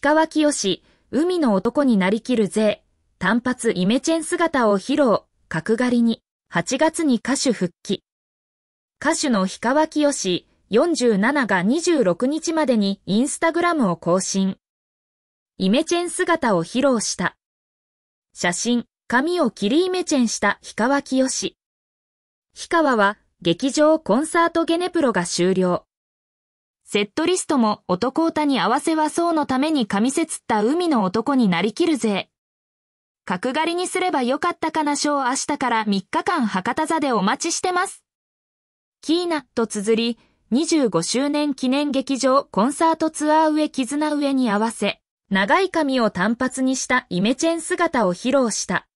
氷川きよし、海の男になりきるぜ、単発イメチェン姿を披露、角刈りに、8月に歌手復帰。歌手の氷川きよし、47が26日までにインスタグラムを更新。イメチェン姿を披露した。写真、髪を切りイメチェンした氷川きよし。氷川は劇場コンサートゲネプロが終了。セットリストも男歌に合わせはそうのために噛みせつった海の男になりきるぜ。角刈りにすればよかったかなしょー明日から3日間博多座でお待ちしてます。キーナと綴り、25周年記念劇場コンサートツアー上絆上に合わせ、長い髪を短髪にしたイメチェン姿を披露した。